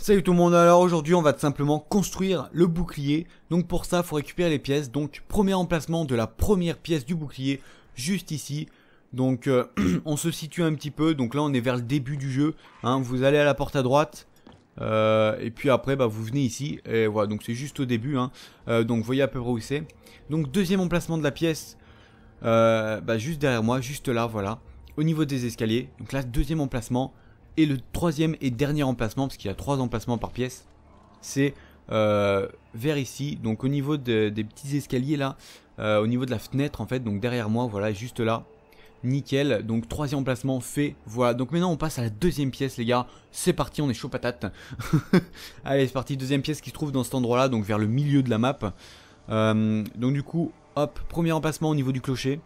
Salut tout le monde, alors aujourd'hui on va simplement construire le bouclier, donc pour ça il faut récupérer les pièces, donc premier emplacement de la première pièce du bouclier, juste ici, donc euh, on se situe un petit peu, donc là on est vers le début du jeu, hein. vous allez à la porte à droite, euh, et puis après bah, vous venez ici, et voilà, donc c'est juste au début, hein. euh, donc vous voyez à peu près où c'est. Donc deuxième emplacement de la pièce, euh, bah juste derrière moi, juste là, voilà. Au niveau des escaliers, donc là, deuxième emplacement. Et le troisième et dernier emplacement, parce qu'il y a trois emplacements par pièce, c'est euh, vers ici. Donc au niveau des petits escaliers là, euh, au niveau de la fenêtre en fait, donc derrière moi, voilà, juste là. Nickel, donc troisième emplacement fait, voilà. Donc maintenant on passe à la deuxième pièce les gars, c'est parti, on est chaud patate. Allez c'est parti, deuxième pièce qui se trouve dans cet endroit là, donc vers le milieu de la map. donc du coup Hop, premier emplacement au niveau du clocher.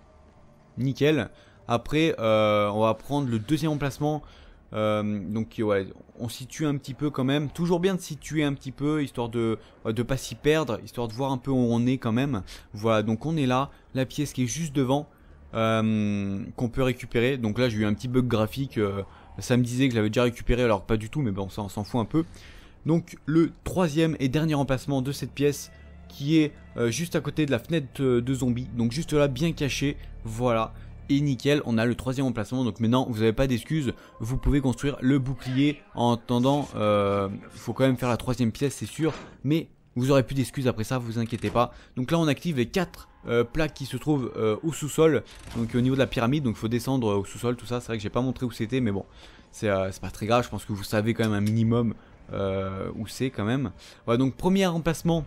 Nickel. Après, euh, on va prendre le deuxième emplacement. Euh, donc ouais, on situe un petit peu quand même. Toujours bien de situer un petit peu, histoire de ne pas s'y perdre, histoire de voir un peu où on est quand même. Voilà, donc on est là. La pièce qui est juste devant, euh, qu'on peut récupérer. Donc là, j'ai eu un petit bug graphique. ça me disait que j'avais déjà récupéré, alors pas du tout, mais bon, ça, on s'en fout un peu. Donc le troisième et dernier emplacement de cette pièce, qui est euh, juste à côté de la fenêtre euh, de zombies. Donc juste là, bien caché. Voilà. Et nickel, on a le troisième emplacement. Donc maintenant, vous n'avez pas d'excuses. Vous pouvez construire le bouclier. En attendant, il euh, faut quand même faire la troisième pièce, c'est sûr. Mais vous aurez plus d'excuses après ça, vous inquiétez pas. Donc là, on active les quatre plaques qui se trouvent au sous-sol. Donc au niveau de la pyramide, donc il faut descendre au sous-sol, tout ça. C'est vrai que j'ai pas montré où c'était, mais bon, c'est pas très grave. Je pense que vous savez quand même un minimum où c'est quand même. Voilà, donc premier emplacement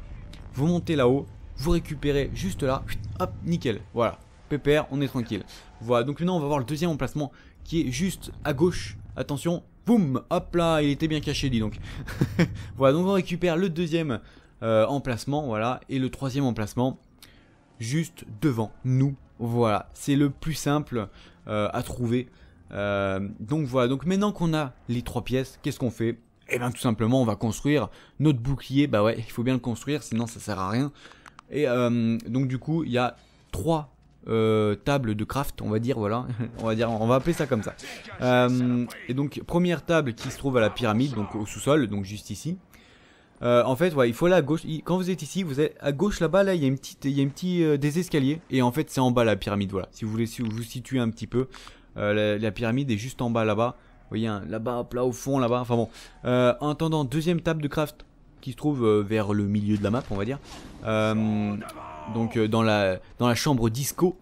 vous montez là-haut, vous récupérez juste là, hop, nickel, voilà, pépère, on est tranquille. Voilà, donc maintenant on va voir le deuxième emplacement qui est juste à gauche, attention, boum, hop là, il était bien caché, dis donc. voilà, donc on récupère le deuxième euh, emplacement, voilà, et le troisième emplacement juste devant nous, voilà, c'est le plus simple euh, à trouver. Euh, donc voilà, donc maintenant qu'on a les trois pièces, qu'est-ce qu'on fait et eh bien tout simplement on va construire notre bouclier, bah ouais il faut bien le construire sinon ça sert à rien. Et euh, donc du coup il y a trois euh, tables de craft on va dire voilà, on va dire on va appeler ça comme ça. Euh, et donc première table qui se trouve à la pyramide donc au sous-sol donc juste ici. en fait ouais il faut aller à gauche, quand vous êtes ici vous êtes à gauche là-bas là il y a une petite, il y a des escaliers et en fait c'est en bas la pyramide voilà si vous voulez vous, situer un petit peu la pyramide est juste en bas là-bas vous voyez, hein, là-bas, là au fond, là-bas. Enfin bon. Euh, en attendant, deuxième table de craft qui se trouve euh, vers le milieu de la map, on va dire. Euh, donc euh, dans, la, dans la chambre disco.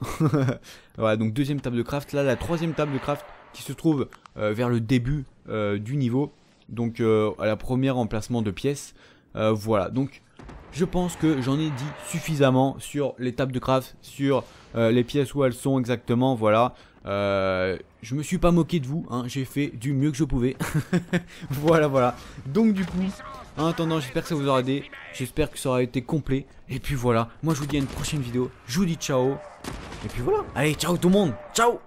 voilà, donc deuxième table de craft. Là, la troisième table de craft qui se trouve vers le début du niveau. Donc à la première emplacement de pièces. voilà, donc je pense que j'en ai dit suffisamment sur les tables de craft, sur euh, les pièces où elles sont exactement, voilà. Euh, je me suis pas moqué de vous, hein. j'ai fait du mieux que je pouvais. voilà, voilà. Donc du coup, en attendant, j'espère que ça vous aura aidé, j'espère que ça aura été complet. Et puis voilà, moi je vous dis à une prochaine vidéo, je vous dis ciao. Et puis voilà, allez, ciao tout le monde, ciao